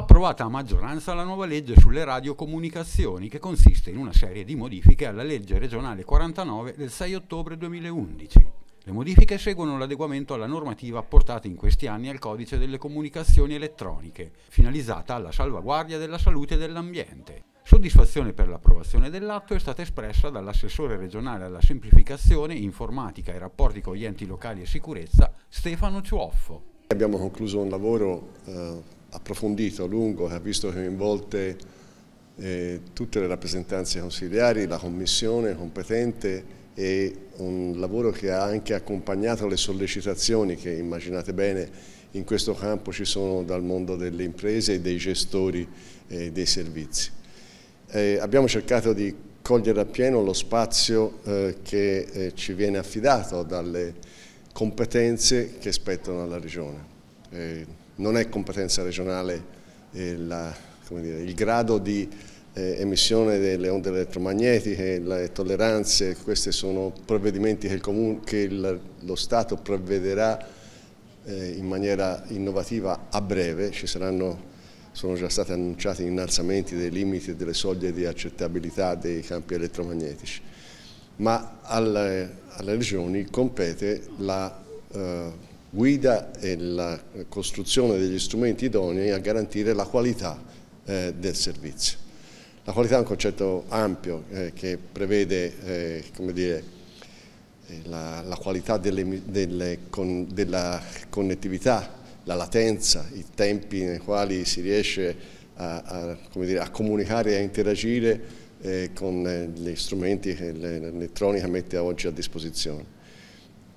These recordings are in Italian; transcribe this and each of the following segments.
approvata a maggioranza la nuova legge sulle radiocomunicazioni che consiste in una serie di modifiche alla legge regionale 49 del 6 ottobre 2011. Le modifiche seguono l'adeguamento alla normativa apportata in questi anni al codice delle comunicazioni elettroniche, finalizzata alla salvaguardia della salute e dell'ambiente. Soddisfazione per l'approvazione dell'atto è stata espressa dall'assessore regionale alla semplificazione, informatica e rapporti con gli enti locali e sicurezza, Stefano Ciuoffo. Abbiamo concluso un lavoro eh approfondito a lungo che ha visto coinvolte eh, tutte le rappresentanze consigliari, la commissione competente e un lavoro che ha anche accompagnato le sollecitazioni che immaginate bene in questo campo ci sono dal mondo delle imprese e dei gestori eh, dei servizi. Eh, abbiamo cercato di cogliere appieno lo spazio eh, che eh, ci viene affidato dalle competenze che spettano alla Regione. Eh, non è competenza regionale eh, la, dire, il grado di eh, emissione delle onde elettromagnetiche, le tolleranze, questi sono provvedimenti che, comune, che il, lo Stato provvederà eh, in maniera innovativa a breve, ci saranno, sono già stati annunciati innalzamenti dei limiti e delle soglie di accettabilità dei campi elettromagnetici, ma alle, alle regioni compete la... Eh, guida e la costruzione degli strumenti idonei a garantire la qualità eh, del servizio. La qualità è un concetto ampio eh, che prevede eh, dire, eh, la, la, qualità delle, delle con, della connettività, la latenza, i tempi nei quali si riesce a, a, dire, a comunicare e a interagire eh, con eh, gli strumenti che l'elettronica mette oggi a disposizione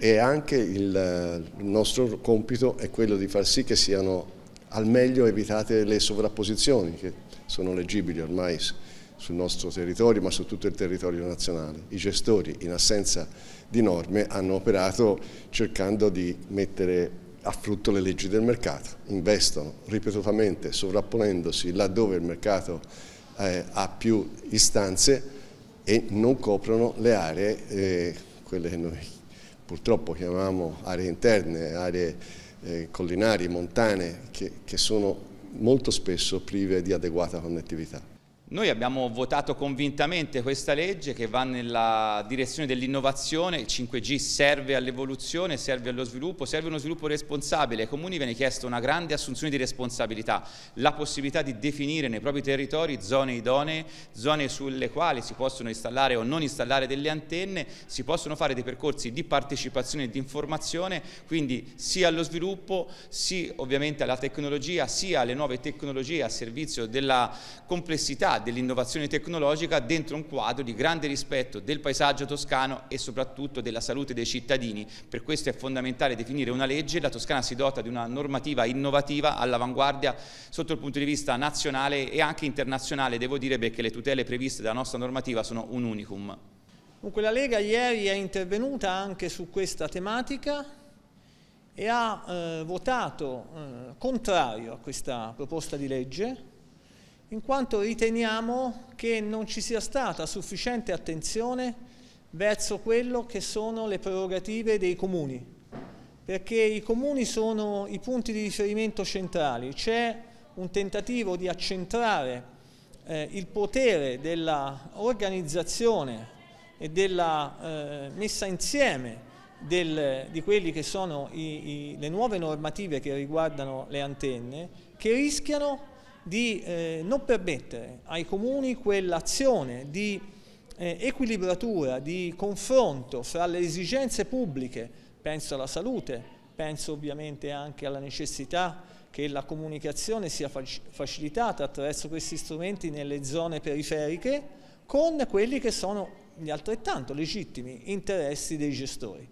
e anche eh, il, nostro compito è quello di far sì che siano al meglio evitate le sovrapposizioni che sono leggibili ormai sul nostro territorio ma su tutto il territorio nazionale. I gestori in assenza di norme hanno operato cercando di mettere a frutto le leggi del mercato, investono ripetutamente sovrapponendosi laddove il mercato eh, ha più istanze e non coprono le aree, eh, quelle che noi purtroppo chiamiamo aree interne, aree eh, collinari, montane, che, che sono molto spesso prive di adeguata connettività. Noi abbiamo votato convintamente questa legge che va nella direzione dell'innovazione, il 5G serve all'evoluzione, serve allo sviluppo, serve uno sviluppo responsabile, ai comuni viene chiesta una grande assunzione di responsabilità, la possibilità di definire nei propri territori zone idonee, zone sulle quali si possono installare o non installare delle antenne, si possono fare dei percorsi di partecipazione e di informazione, quindi sia allo sviluppo, sia ovviamente alla tecnologia, sia alle nuove tecnologie a servizio della complessità dell'innovazione tecnologica dentro un quadro di grande rispetto del paesaggio toscano e soprattutto della salute dei cittadini. Per questo è fondamentale definire una legge, la Toscana si dota di una normativa innovativa all'avanguardia sotto il punto di vista nazionale e anche internazionale, devo dire perché le tutele previste dalla nostra normativa sono un unicum. Dunque la Lega ieri è intervenuta anche su questa tematica e ha eh, votato eh, contrario a questa proposta di legge in quanto riteniamo che non ci sia stata sufficiente attenzione verso quello che sono le prerogative dei comuni, perché i comuni sono i punti di riferimento centrali, c'è un tentativo di accentrare eh, il potere dell'organizzazione e della eh, messa insieme del, di quelli che sono i, i, le nuove normative che riguardano le antenne, che rischiano di eh, non permettere ai comuni quell'azione di eh, equilibratura, di confronto fra le esigenze pubbliche, penso alla salute, penso ovviamente anche alla necessità che la comunicazione sia facilitata attraverso questi strumenti nelle zone periferiche con quelli che sono gli altrettanto legittimi interessi dei gestori.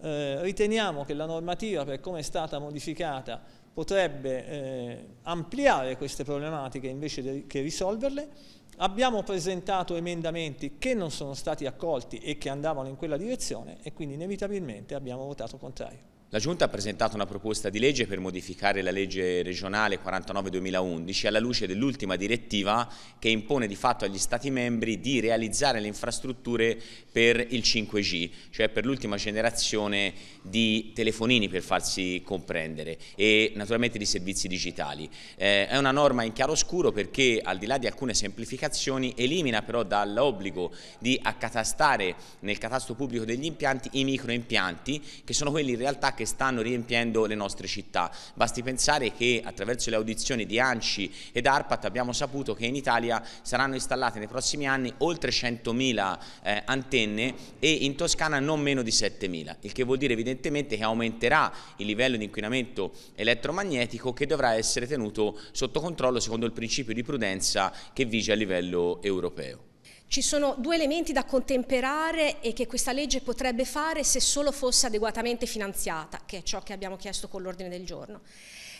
Eh, riteniamo che la normativa per come è stata modificata potrebbe eh, ampliare queste problematiche invece che risolverle. Abbiamo presentato emendamenti che non sono stati accolti e che andavano in quella direzione e quindi inevitabilmente abbiamo votato contrario. La Giunta ha presentato una proposta di legge per modificare la legge regionale 49-2011 alla luce dell'ultima direttiva che impone di fatto agli Stati membri di realizzare le infrastrutture per il 5G, cioè per l'ultima generazione di telefonini per farsi comprendere e naturalmente di servizi digitali. Eh, è una norma in chiaroscuro perché al di là di alcune semplificazioni elimina però dall'obbligo di accatastare nel catasto pubblico degli impianti i microimpianti che sono quelli in realtà che che stanno riempiendo le nostre città. Basti pensare che attraverso le audizioni di ANCI ed ARPAT abbiamo saputo che in Italia saranno installate nei prossimi anni oltre 100.000 eh, antenne e in Toscana non meno di 7.000, il che vuol dire evidentemente che aumenterà il livello di inquinamento elettromagnetico che dovrà essere tenuto sotto controllo secondo il principio di prudenza che vige a livello europeo. Ci sono due elementi da contemperare e che questa legge potrebbe fare se solo fosse adeguatamente finanziata, che è ciò che abbiamo chiesto con l'ordine del giorno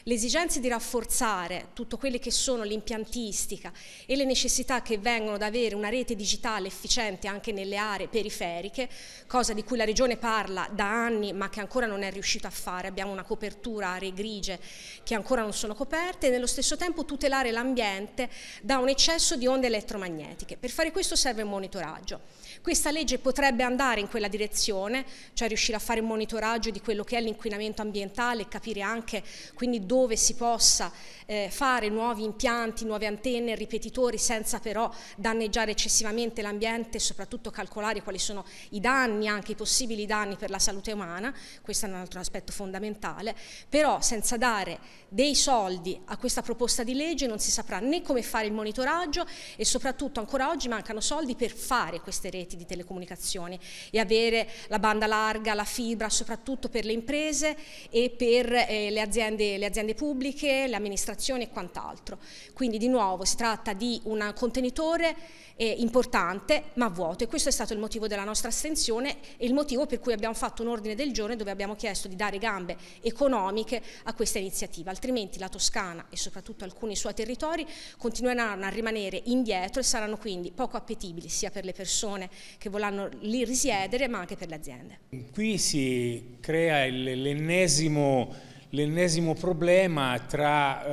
l'esigenza di rafforzare tutto quelle che sono l'impiantistica e le necessità che vengono da avere una rete digitale efficiente anche nelle aree periferiche, cosa di cui la Regione parla da anni ma che ancora non è riuscita a fare, abbiamo una copertura aree grigie che ancora non sono coperte e nello stesso tempo tutelare l'ambiente da un eccesso di onde elettromagnetiche. Per fare questo serve un monitoraggio. Questa legge potrebbe andare in quella direzione, cioè riuscire a fare un monitoraggio di quello che è l'inquinamento ambientale e capire anche quindi dove dove si possa eh, fare nuovi impianti, nuove antenne, ripetitori senza però danneggiare eccessivamente l'ambiente e soprattutto calcolare quali sono i danni, anche i possibili danni per la salute umana, questo è un altro aspetto fondamentale, però senza dare dei soldi a questa proposta di legge non si saprà né come fare il monitoraggio e soprattutto ancora oggi mancano soldi per fare queste reti di telecomunicazioni e avere la banda larga, la fibra, soprattutto per le imprese e per eh, le aziende, le aziende aziende pubbliche, amministrazioni e quant'altro. Quindi di nuovo si tratta di un contenitore eh, importante ma vuoto e questo è stato il motivo della nostra astensione e il motivo per cui abbiamo fatto un ordine del giorno dove abbiamo chiesto di dare gambe economiche a questa iniziativa, altrimenti la Toscana e soprattutto alcuni suoi territori continueranno a rimanere indietro e saranno quindi poco appetibili sia per le persone che vorranno lì risiedere ma anche per le aziende. Qui si crea l'ennesimo l'ennesimo problema tra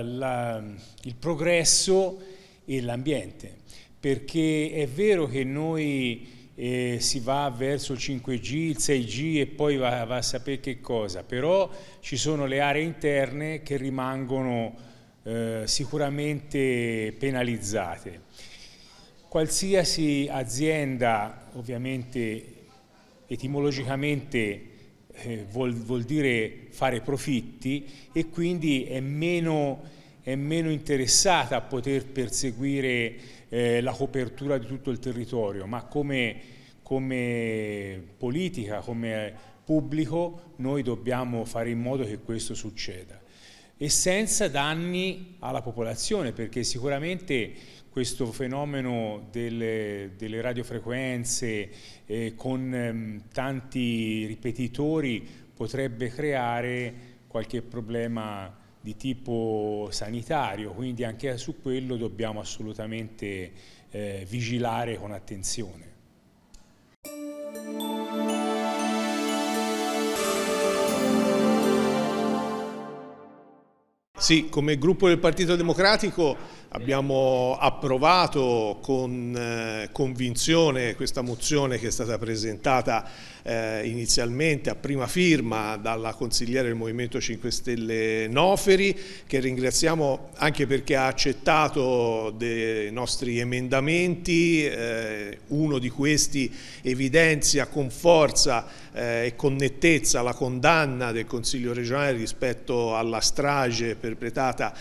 eh, la, il progresso e l'ambiente, perché è vero che noi eh, si va verso il 5G, il 6G e poi va, va, a sapere che cosa, però ci sono le aree interne che rimangono eh, sicuramente penalizzate. Qualsiasi azienda, ovviamente etimologicamente eh, vuol, vuol, dire fare profitti e quindi è meno, è meno interessata a poter perseguire eh, la copertura di tutto il territorio, ma come, come politica, come pubblico, noi dobbiamo fare in modo che questo succeda e senza danni alla popolazione, perché sicuramente questo fenomeno delle, delle radiofrequenze eh, con ehm, tanti ripetitori potrebbe creare qualche problema di tipo sanitario, quindi anche su quello dobbiamo assolutamente eh, vigilare con attenzione. Sì, come gruppo del Partito Democratico Abbiamo approvato con eh, convinzione questa mozione che è stata presentata eh, inizialmente a prima firma dalla consigliera del Movimento 5 Stelle Noferi che ringraziamo anche perché ha accettato dei nostri emendamenti, eh, uno di questi evidenzia con forza e con nettezza la condanna del Consiglio regionale rispetto alla strage perpetrata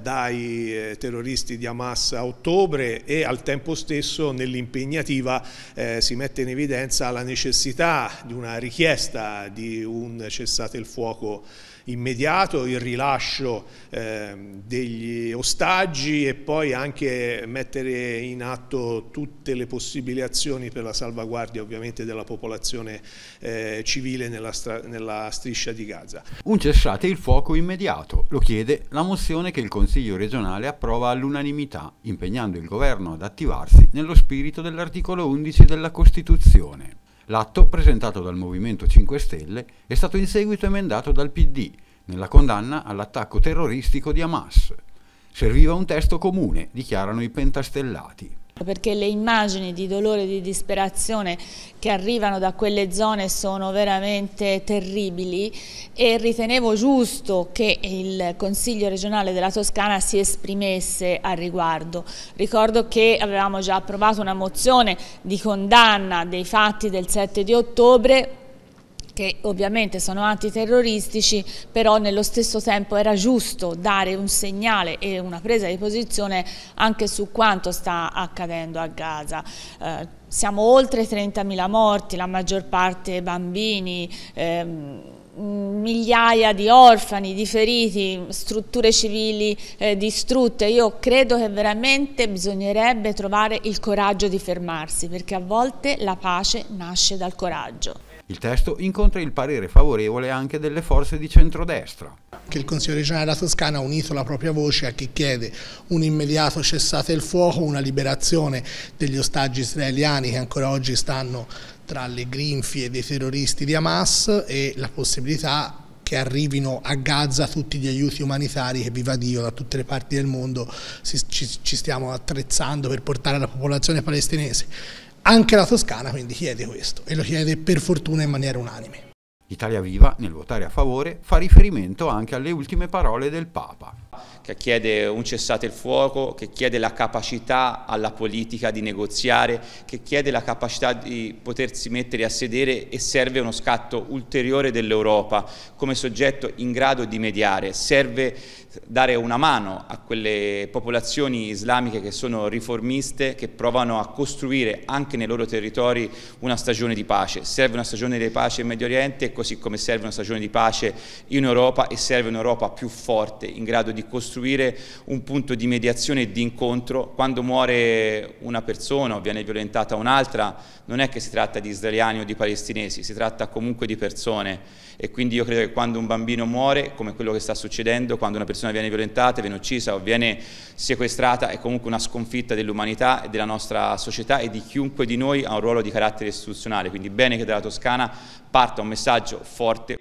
dai terroristi terroristi di Hamas a ottobre e al tempo stesso nell'impegnativa eh, si mette in evidenza la necessità di una richiesta di un cessate il fuoco immediato il rilascio eh, degli ostaggi e poi anche mettere in atto tutte le possibili azioni per la salvaguardia ovviamente della popolazione eh, civile nella, nella striscia di Gaza. Un cessate il fuoco immediato, lo chiede la mozione che il Consiglio regionale approva all'unanimità, impegnando il governo ad attivarsi nello spirito dell'articolo 11 della Costituzione. L'atto, presentato dal Movimento 5 Stelle, è stato in seguito emendato dal PD nella condanna all'attacco terroristico di Hamas. Serviva un testo comune, dichiarano i pentastellati. Ecco, perché le immagini di dolore e di disperazione che arrivano da quelle zone sono veramente terribili e ritenevo giusto che il Consiglio regionale della Toscana si esprimesse al riguardo. Ricordo che avevamo già approvato una mozione di condanna dei fatti del 7 di ottobre che ovviamente sono antiterroristici, però nello stesso tempo era giusto dare un segnale e una presa di posizione anche su quanto sta accadendo a Gaza. Eh, siamo oltre 30.000 morti, la maggior parte bambini, ehm, migliaia di orfani, di feriti, strutture civili eh, distrutte. Io credo che veramente bisognerebbe trovare il coraggio di fermarsi, perché a volte la pace nasce dal coraggio. Il testo incontra il parere favorevole anche delle forze di centrodestra che il Consiglio regionale della Toscana ha unito la propria voce a chi chiede un immediato cessate il fuoco, una liberazione degli ostaggi israeliani che ancora oggi stanno tra le grinfie dei terroristi di Hamas e la possibilità che arrivino a Gaza tutti gli aiuti umanitari che viva Dio da tutte le parti del mondo ci, ci stiamo attrezzando per portare alla popolazione palestinese. Anche la Toscana quindi chiede questo e lo chiede per fortuna in maniera unanime. Italia Viva, nel votare a favore, fa riferimento anche alle ultime parole del Papa. Che chiede un cessate il fuoco, che chiede la capacità alla politica di negoziare, che chiede la capacità di potersi mettere a sedere e serve uno scatto ulteriore dell'Europa come soggetto in grado di mediare, serve dare una mano a quelle popolazioni islamiche che sono riformiste, che provano a costruire anche nei loro territori una stagione di pace. Serve una stagione di pace in Medio Oriente, così come serve una stagione di pace in Europa e serve un'Europa più forte, in grado di costruire un punto di mediazione e di incontro. Quando muore una persona o viene violentata un'altra, non è che si tratta di israeliani o di palestinesi, si tratta comunque di persone e quindi io credo che quando un bambino muore, come quello che sta succedendo, quando una persona persona viene violentata, viene uccisa o viene sequestrata, è comunque una sconfitta dell'umanità e della nostra società e di chiunque di noi ha un ruolo di carattere istituzionale, quindi bene che dalla Toscana parta un messaggio forte.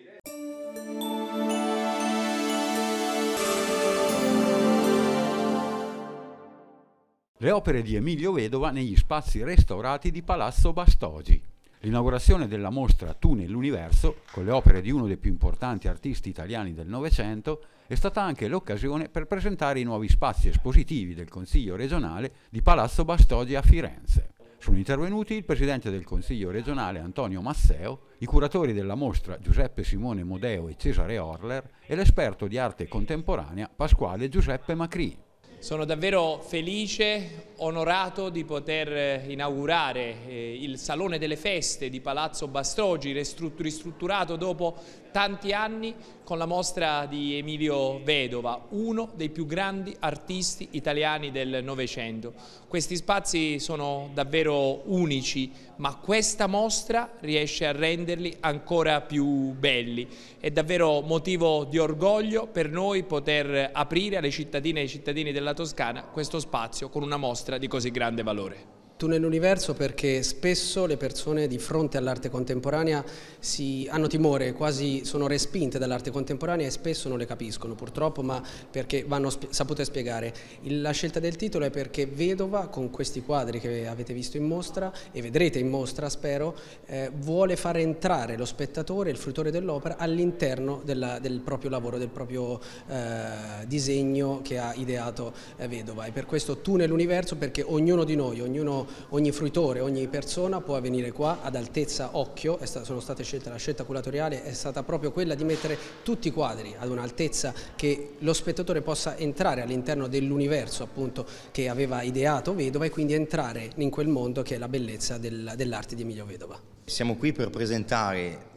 Le opere di Emilio Vedova negli spazi restaurati di Palazzo Bastogi. L'inaugurazione della mostra Tu nell'universo, con le opere di uno dei più importanti artisti italiani del Novecento, è stata anche l'occasione per presentare i nuovi spazi espositivi del Consiglio regionale di Palazzo Bastoggi a Firenze. Sono intervenuti il Presidente del Consiglio regionale Antonio Masseo, i curatori della mostra Giuseppe Simone Modeo e Cesare Orler e l'esperto di arte contemporanea Pasquale Giuseppe Macri. Sono davvero felice, onorato di poter eh, inaugurare eh, il Salone delle Feste di Palazzo Bastrogi, ristrutturato dopo tanti anni con la mostra di Emilio Vedova, uno dei più grandi artisti italiani del Novecento. Questi spazi sono davvero unici, ma questa mostra riesce a renderli ancora più belli. È davvero motivo di orgoglio per noi poter aprire alle cittadine e ai cittadini della Toscana questo spazio con una mostra di così grande valore. Nell'universo perché spesso le persone di fronte all'arte contemporanea si, hanno timore, quasi sono respinte dall'arte contemporanea e spesso non le capiscono purtroppo, ma perché vanno sp sapute spiegare. Il, la scelta del titolo è perché Vedova, con questi quadri che avete visto in mostra e vedrete in mostra spero, eh, vuole far entrare lo spettatore, il fruttore dell'opera, all'interno del proprio lavoro, del proprio eh, disegno che ha ideato eh, Vedova. E per questo tu nell'universo perché ognuno di noi, ognuno ogni fruitore, ogni persona può venire qua ad altezza occhio, sono state scelte, la scelta curatoriale è stata proprio quella di mettere tutti i quadri ad un'altezza che lo spettatore possa entrare all'interno dell'universo appunto che aveva ideato Vedova e quindi entrare in quel mondo che è la bellezza dell'arte di Emilio Vedova. Siamo qui per presentare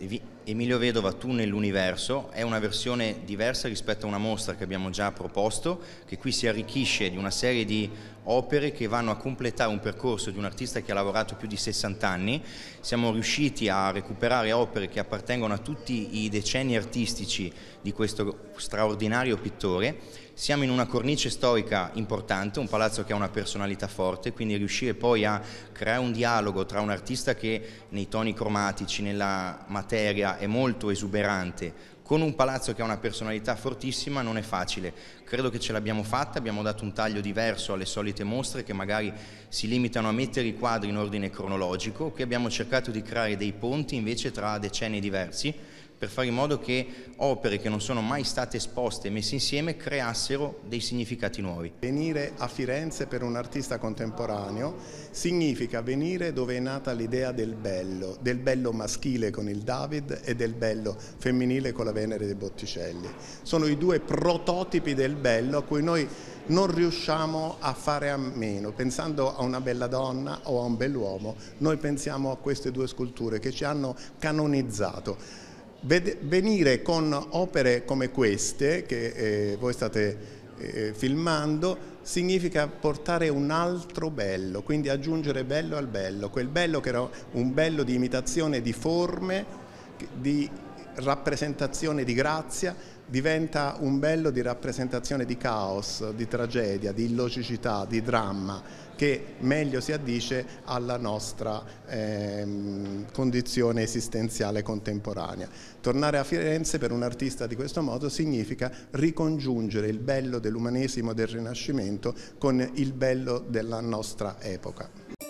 Emilio Vedova Tu nell'universo è una versione diversa rispetto a una mostra che abbiamo già proposto, che qui si arricchisce di una serie di opere che vanno a completare un percorso di un artista che ha lavorato più di 60 anni. Siamo riusciti a recuperare opere che appartengono a tutti i decenni artistici di questo straordinario pittore. Siamo in una cornice storica importante, un palazzo che ha una personalità forte, quindi riuscire poi a creare un dialogo tra un artista che nei toni cromatici, nella materia, è molto esuberante, con un palazzo che ha una personalità fortissima non è facile. Credo che ce l'abbiamo fatta, abbiamo dato un taglio diverso alle solite mostre che magari si limitano a mettere i quadri in ordine cronologico, qui abbiamo cercato di creare dei ponti invece tra decenni diversi per fare in modo che opere che non sono mai state esposte e messe insieme creassero dei significati nuovi. Venire a Firenze per un artista contemporaneo significa venire dove è nata l'idea del bello, del bello maschile con il David e del bello femminile con la Venere dei Botticelli. Sono i due prototipi del bello a cui noi non riusciamo a fare a meno. Pensando a una bella donna o a un bell'uomo, noi pensiamo a queste due sculture che ci hanno canonizzato venire con opere come queste che eh, voi state eh, filmando significa portare un altro bello, quindi aggiungere bello al bello, quel bello che era un bello di imitazione di forme, di rappresentazione di grazia, diventa un bello di rappresentazione di caos, di tragedia, di illogicità, di dramma, che meglio si addice alla nostra ehm, condizione esistenziale contemporanea. Tornare a Firenze per un artista di questo modo significa ricongiungere il bello dell'umanesimo del Rinascimento con il bello della nostra epoca.